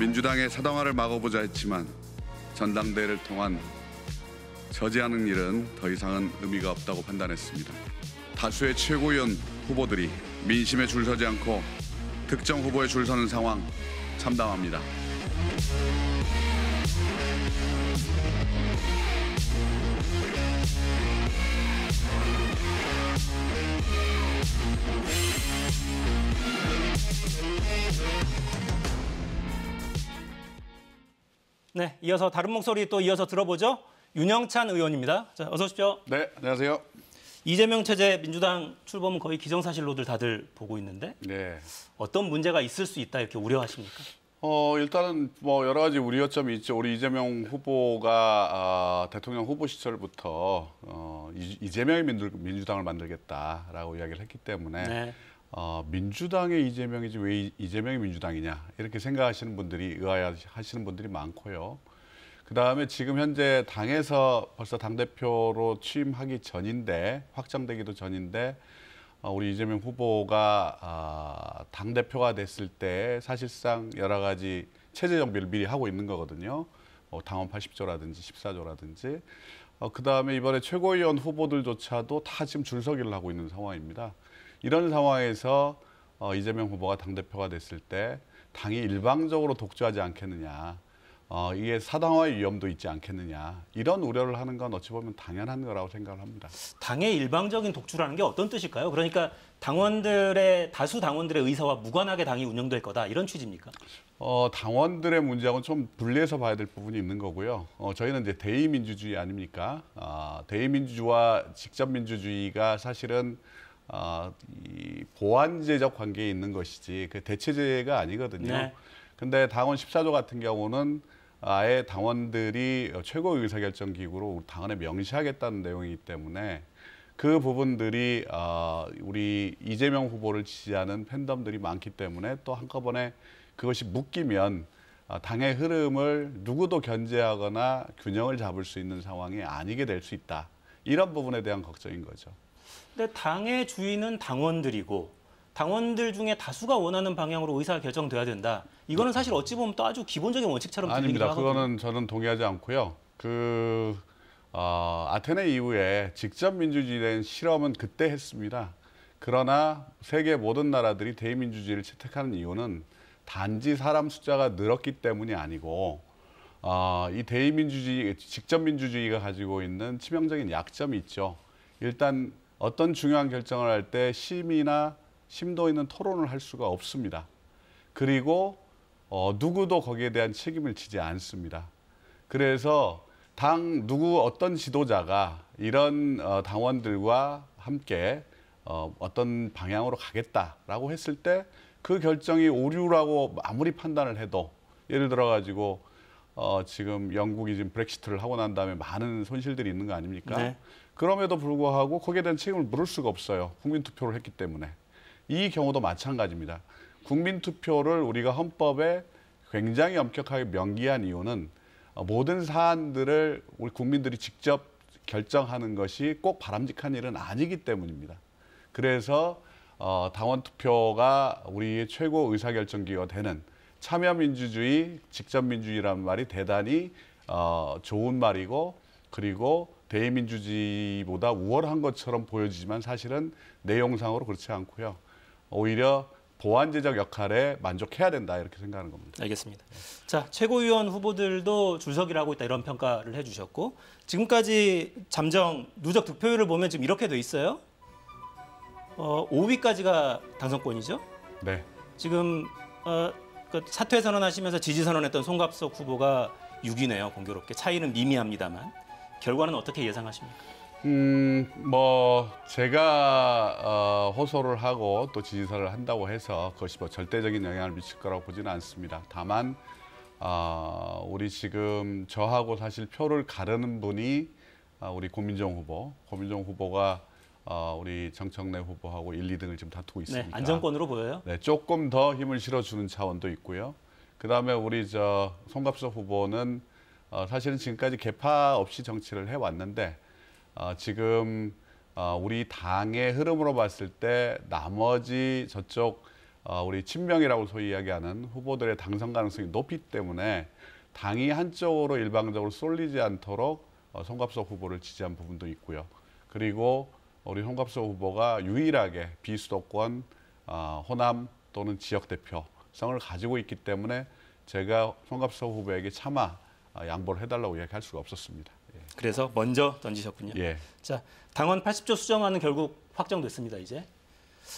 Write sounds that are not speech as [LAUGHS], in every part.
민주당의 사당화를 막아보자 했지만 전당대회를 통한 저지하는 일은 더 이상은 의미가 없다고 판단했습니다. 다수의 최고위원 후보들이 민심에 줄 서지 않고 특정 후보에 줄 서는 상황 참담합니다. 네, 이어서 다른 목소리 또 이어서 들어보죠. 윤영찬 의원입니다. 자, 어서 오십시오. 네, 안녕하세요. 이재명 체제 민주당 출범은 거의 기정사실로들 다들 보고 있는데 네. 어떤 문제가 있을 수 있다 이렇게 우려하십니까? 어 일단은 뭐 여러 가지 우려점이 있죠. 우리 이재명 후보가 어, 대통령 후보 시절부터 어, 이재명의 민주, 민주당을 만들겠다라고 이야기를 했기 때문에 네. 어, 민주당의 이재명이지 왜 이재명이 민주당이냐 이렇게 생각하시는 분들이 의아해하시는 분들이 많고요. 그 다음에 지금 현재 당에서 벌써 당 대표로 취임하기 전인데 확정되기도 전인데 어, 우리 이재명 후보가 어, 아, 당 대표가 됐을 때 사실상 여러 가지 체제 정비를 미리 하고 있는 거거든요. 뭐 어, 당원 80조라든지 14조라든지 어, 그 다음에 이번에 최고위원 후보들조차도 다 지금 줄서기를 하고 있는 상황입니다. 이런 상황에서 어, 이재명 후보가 당대표가 됐을 때 당이 일방적으로 독주하지 않겠느냐. 어, 이게 사당화의 위험도 있지 않겠느냐. 이런 우려를 하는 건 어찌 보면 당연한 거라고 생각을 합니다. 당의 일방적인 독주라는 게 어떤 뜻일까요? 그러니까 당원들의 다수 당원들의 의사와 무관하게 당이 운영될 거다. 이런 취지입니까? 어, 당원들의 문제하고는 좀 분리해서 봐야 될 부분이 있는 거고요. 어, 저희는 이제 대의민주주의 아닙니까? 어, 대의민주주의와 직접민주주의가 사실은 어, 이 보완제적 관계에 있는 것이지 그 대체제가 아니거든요. 네. 근데 당원 14조 같은 경우는 아예 당원들이 최고 의사결정 기구로 당원에 명시하겠다는 내용이기 때문에 그 부분들이 어, 우리 이재명 후보를 지지하는 팬덤들이 많기 때문에 또 한꺼번에 그것이 묶이면 아, 당의 흐름을 누구도 견제하거나 균형을 잡을 수 있는 상황이 아니게 될 수 있다. 이런 부분에 대한 걱정인 거죠. 근 당의 주인은 당원들이고 당원들 중에 다수가 원하는 방향으로 의사 결정돼야 된다. 이거는 사실 어찌 보면 또 아주 기본적인 원칙처럼 들리기도 아닙니다. 하거든요. 그거는 저는 동의하지 않고요. 그 어, 아테네 이후에 직접 민주주의 된 실험은 그때 했습니다. 그러나 세계 모든 나라들이 대의민주주의를 채택하는 이유는 단지 사람 숫자가 늘었기 때문이 아니고 어, 이 대의민주주의, 직접 민주주의가 가지고 있는 치명적인 약점이 있죠. 일단 어떤 중요한 결정을 할 때 심의나 심도 있는 토론을 할 수가 없습니다. 그리고 어, 누구도 거기에 대한 책임을 지지 않습니다. 그래서 당 누구 어떤 지도자가 이런 어, 당원들과 함께 어, 어떤 방향으로 가겠다라고 했을 때 그 결정이 오류라고 아무리 판단을 해도 예를 들어 가지고 어, 지금 영국이 지금 브렉시트를 하고 난 다음에 많은 손실들이 있는 거 아닙니까? 네. 그럼에도 불구하고 거기에 대한 책임을 물을 수가 없어요. 국민 투표를 했기 때문에. 이 경우도 마찬가지입니다. 국민 투표를 우리가 헌법에 굉장히 엄격하게 명기한 이유는 모든 사안들을 우리 국민들이 직접 결정하는 것이 꼭 바람직한 일은 아니기 때문입니다. 그래서 어, 당원 투표가 우리의 최고 의사결정기가 되는 참여민주주의, 직접민주주의라는 말이 대단히 어, 좋은 말이고 그리고 대민주주의보다 우월한 것처럼 보여지지만 사실은 내용상으로 그렇지 않고요. 오히려 보완 제작 역할에 만족해야 된다 이렇게 생각하는 겁니다. 알겠습니다. 자 최고위원 후보들도 줄석이라고 있다 이런 평가를 해주셨고 지금까지 잠정 누적 득표율을 보면 지금 이렇게 돼 있어요. 어, 5위까지가 당선권이죠. 네. 지금 어, 그 사퇴 선언하시면서 지지 선언했던 송갑석 후보가 6위네요. 공교롭게 차이는 미미합니다만. 결과는 어떻게 예상하십니까? 음, 뭐 제가 어, 호소를 하고 또 지지서를 한다고 해서 그것이 뭐 절대적인 영향을 미칠 거라고 보지는 않습니다. 다만 어, 우리 지금 저하고 사실 표를 가르는 분이 어, 우리 고민정 후보, 고민정 후보가 어, 우리 정청래 후보하고 1, 2등을 지금 다투고 네, 있습니다. 네, 안정권으로 보여요? 네, 조금 더 힘을 실어주는 차원도 있고요. 그다음에 우리 저 송갑석 후보는 어, 사실은 지금까지 개파 없이 정치를 해왔는데 어, 지금 어, 우리 당의 흐름으로 봤을 때 나머지 저쪽 어, 우리 친명이라고 소위 이야기하는 후보들의 당선 가능성이 높기 때문에 당이 한쪽으로 일방적으로 쏠리지 않도록 어, 송갑석 후보를 지지한 부분도 있고요. 그리고 우리 송갑석 후보가 유일하게 비수도권 어, 호남 또는 지역 대표성을 가지고 있기 때문에 제가 송갑석 후보에게 차마 아, 양보를 해달라고 이야기할 수가 없었습니다. 예. 그래서 먼저 던지셨군요. 예. 자, 당원 80조 수정안은 결국 확정됐습니다. 이제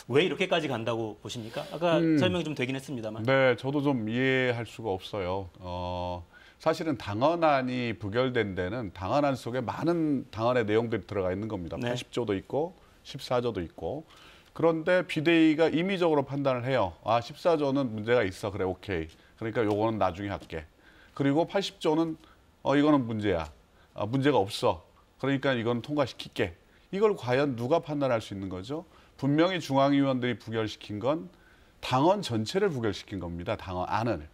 왜 이렇게까지 간다고 보십니까? 아까 음, 설명이 좀 되긴 했습니다만. 네, 저도 좀 이해할 수가 없어요. 어, 사실은 당헌안이 부결된 데는 당헌안 속에 많은 당헌의 내용들이 들어가 있는 겁니다. 네. 80조도 있고 14조도 있고. 그런데 비대위가 임의적으로 판단을 해요. 아, 14조는 문제가 있어. 그래, 오케이. 그러니까 요거는 나중에 할게. 그리고 80조는 어 이거는 문제야. 아, 문제가 없어. 그러니까 이건 통과시킬게. 이걸 과연 누가 판단할 수 있는 거죠? 분명히 중앙위원들이 부결시킨 건 당원 전체를 부결시킨 겁니다. 당원 안을.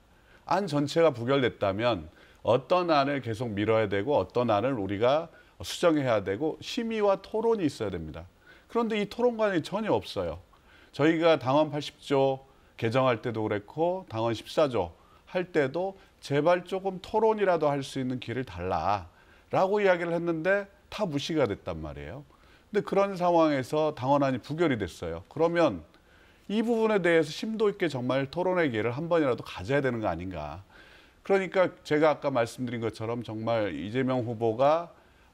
안 전체가 부결됐다면 어떤 안을 계속 밀어야 되고 어떤 안을 우리가 수정해야 되고 심의와 토론이 있어야 됩니다. 그런데 이 토론관이 전혀 없어요. 저희가 당원 80조 개정할 때도 그랬고 당원 14조 할 때도 제발 조금 토론이라도 할 수 있는 길을 달라라고 이야기를 했는데 다 무시가 됐단 말이에요. 근데 그런 상황에서 당원안이 부결이 됐어요. 그러면 이 부분에 대해서 심도 있게 정말 토론의 기회를 한 번이라도 가져야 되는 거 아닌가. 그러니까 제가 아까 말씀드린 것처럼 정말 이재명 후보가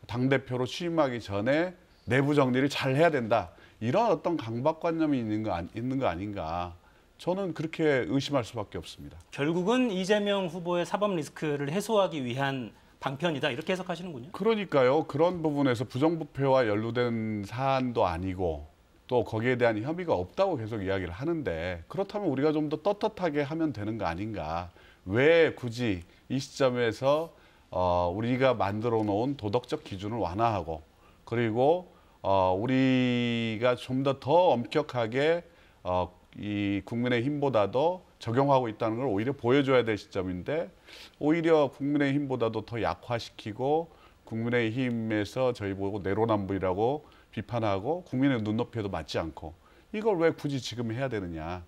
당대표로 취임하기 전에 내부 정리를 잘 해야 된다. 이런 어떤 강박관념이 있는 거, 있는 거 아닌가. 저는 그렇게 의심할 수밖에 없습니다. 결국은 이재명 후보의 사법 리스크를 해소하기 위한 방편이다 이렇게 해석하시는군요. 그러니까요. 그런 부분에서 부정부패와 연루된 사안도 아니고 또 거기에 대한 혐의가 없다고 계속 이야기를 하는데 그렇다면 우리가 좀 더 떳떳하게 하면 되는 거 아닌가. 왜 굳이 이 시점에서 어, 우리가 만들어 놓은 도덕적 기준을 완화하고 그리고 어, 우리가 좀 더더 더 엄격하게 어, 이 국민의힘보다 도 적용하고 있다는 걸 오히려 보여줘야 될 시점인데 오히려 국민의힘보다도 더 약화시키고 국민의힘에서 저희 보고 내로남불이라고 비판하고 국민의 눈높이에도 맞지 않고 이걸 왜 굳이 지금 해야 되느냐라는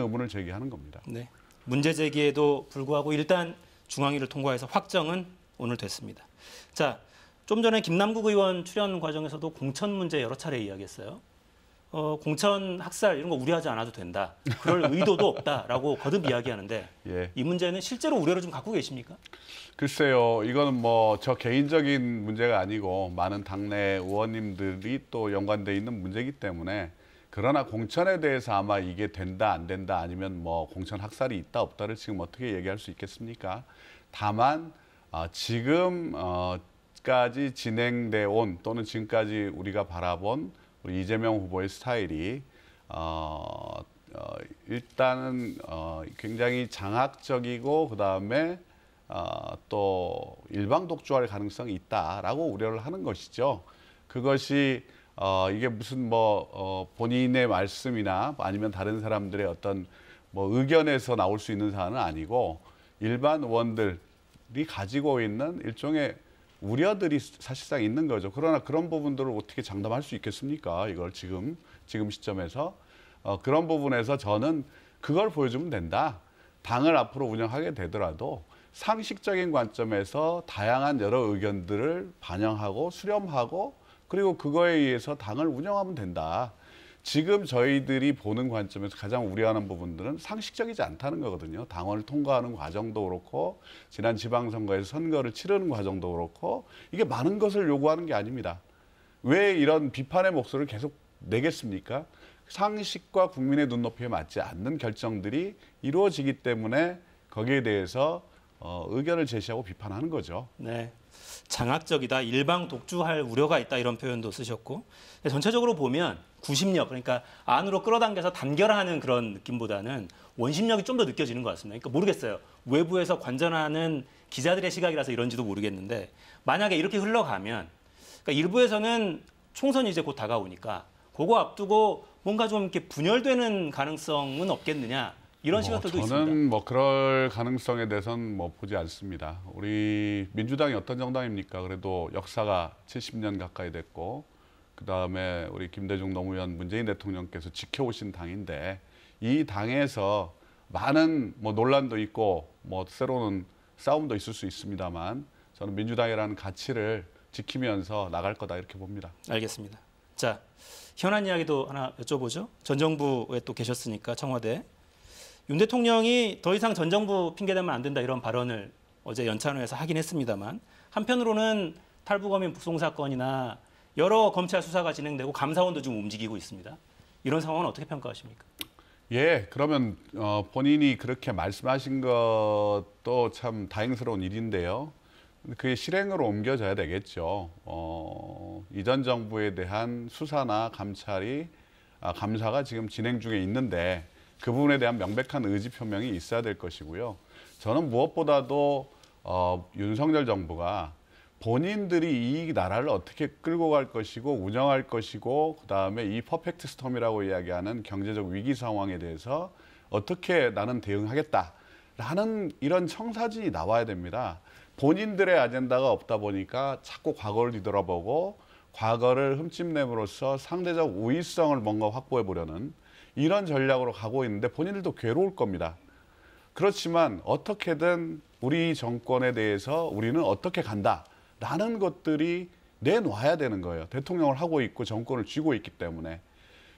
의문을 제기하는 겁니다. 네. 문제 제기에도 불구하고 일단 중앙위를 통과해서 확정은 오늘 됐습니다. 자, 좀 전에 김남국 의원 출연 과정에서도 공천 문제 여러 차례 이야기했어요. 어, 공천 학살 이런 거 우려하지 않아도 된다. 그럴 [LAUGHS] 의도도 없다라고 거듭 이야기하는데 예. 이 문제는 실제로 우려를 좀 갖고 계십니까? 글쎄요. 이거는 뭐 저 개인적인 문제가 아니고 많은 당내 의원님들이 또 연관돼 있는 문제이기 때문에 그러나 공천에 대해서 아마 이게 된다 안 된다 아니면 뭐 공천 학살이 있다 없다를 지금 어떻게 얘기할 수 있겠습니까? 다만 어, 지금 어, 까지 진행돼 온 또는 지금까지 우리가 바라본 뭐 이재명 후보의 스타일이 어, 어, 일단은 어, 굉장히 장악적이고 그 다음에 어, 또 일방 독주할 가능성이 있다라고 우려를 하는 것이죠. 그것이 어, 이게 무슨 뭐 어, 본인의 말씀이나 아니면 다른 사람들의 어떤 뭐 의견에서 나올 수 있는 사안은 아니고 일반 의원들이 가지고 있는 일종의 우려들이 사실상 있는 거죠. 그러나 그런 부분들을 어떻게 장담할 수 있겠습니까? 이걸 지금 지금 시점에서 어, 그런 부분에서 저는 그걸 보여주면 된다. 당을 앞으로 운영하게 되더라도 상식적인 관점에서 다양한 여러 의견들을 반영하고 수렴하고 그리고 그거에 의해서 당을 운영하면 된다. 지금 저희들이 보는 관점에서 가장 우려하는 부분들은 상식적이지 않다는 거거든요. 당원을 통과하는 과정도 그렇고 지난 지방선거에서 선거를 치르는 과정도 그렇고 이게 많은 것을 요구하는 게 아닙니다. 왜 이런 비판의 목소리를 계속 내겠습니까? 상식과 국민의 눈높이에 맞지 않는 결정들이 이루어지기 때문에 거기에 대해서 어, 의견을 제시하고 비판하는 거죠. 네. 장악적이다, 일방 독주할 우려가 있다 이런 표현도 쓰셨고 전체적으로 보면 구심력 그러니까 안으로 끌어당겨서 단결하는 그런 느낌보다는 원심력이 좀 더 느껴지는 것 같습니다. 그러니까 모르겠어요. 외부에서 관전하는 기자들의 시각이라서 이런지도 모르겠는데 만약에 이렇게 흘러가면 그러니까 일부에서는 총선이 이제 곧 다가오니까 그거 앞두고 뭔가 좀 이렇게 분열되는 가능성은 없겠느냐 이런 시각도 뭐, 있습니다. 저는 뭐 그럴 가능성에 대해서는 뭐 보지 않습니다. 우리 민주당이 어떤 정당입니까? 그래도 역사가 70년 가까이 됐고 그다음에 우리 김대중 노무현 문재인 대통령께서 지켜오신 당인데 이 당에서 많은 뭐 논란도 있고 뭐 새로운 싸움도 있을 수 있습니다만 저는 민주당이라는 가치를 지키면서 나갈 거다 이렇게 봅니다. 알겠습니다. 자, 현안 이야기도 하나 여쭤보죠. 전 정부에 또 계셨으니까 청와대 윤 대통령이 더 이상 전 정부 핑계대면 안 된다 이런 발언을 어제 연찬회에서 하긴 했습니다만 한편으로는 탈북어민 북송 사건이나 여러 검찰 수사가 진행되고 감사원도 지금 움직이고 있습니다. 이런 상황은 어떻게 평가하십니까? 예, 그러면 어, 본인이 그렇게 말씀하신 것도 참 다행스러운 일인데요. 그게 실행으로 옮겨져야 되겠죠. 어, 이전 정부에 대한 수사나 감찰이 아, 감사가 지금 진행 중에 있는데 그 부분에 대한 명백한 의지 표명이 있어야 될 것이고요. 저는 무엇보다도 어, 윤석열 정부가 본인들이 이 나라를 어떻게 끌고 갈 것이고 운영할 것이고 그다음에 이 퍼펙트 스톰이라고 이야기하는 경제적 위기 상황에 대해서 어떻게 나는 대응하겠다라는 이런 청사진이 나와야 됩니다. 본인들의 아젠다가 없다 보니까 자꾸 과거를 뒤돌아보고 과거를 흠집냄으로써 상대적 우위성을 뭔가 확보해 보려는 이런 전략으로 가고 있는데 본인들도 괴로울 겁니다. 그렇지만 어떻게든 우리 정권에 대해서 우리는 어떻게 간다라는 것들이 내놓아야 되는 거예요. 대통령을 하고 있고 정권을 쥐고 있기 때문에.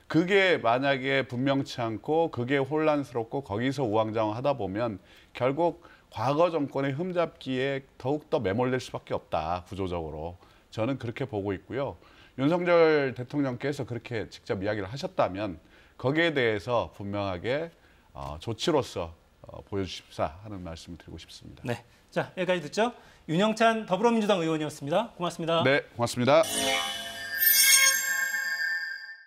그게 만약에 분명치 않고 그게 혼란스럽고 거기서 우왕좌왕 하다 보면 결국 과거 정권의 흠잡기에 더욱더 매몰될 수밖에 없다, 구조적으로. 저는 그렇게 보고 있고요. 윤석열 대통령께서 그렇게 직접 이야기를 하셨다면 거기에 대해서 분명하게 어, 조치로서 어, 보여주십사 하는 말씀을 드리고 싶습니다. 네, 자 여기까지 듣죠. 윤영찬 더불어민주당 의원이었습니다. 고맙습니다. 네, 고맙습니다.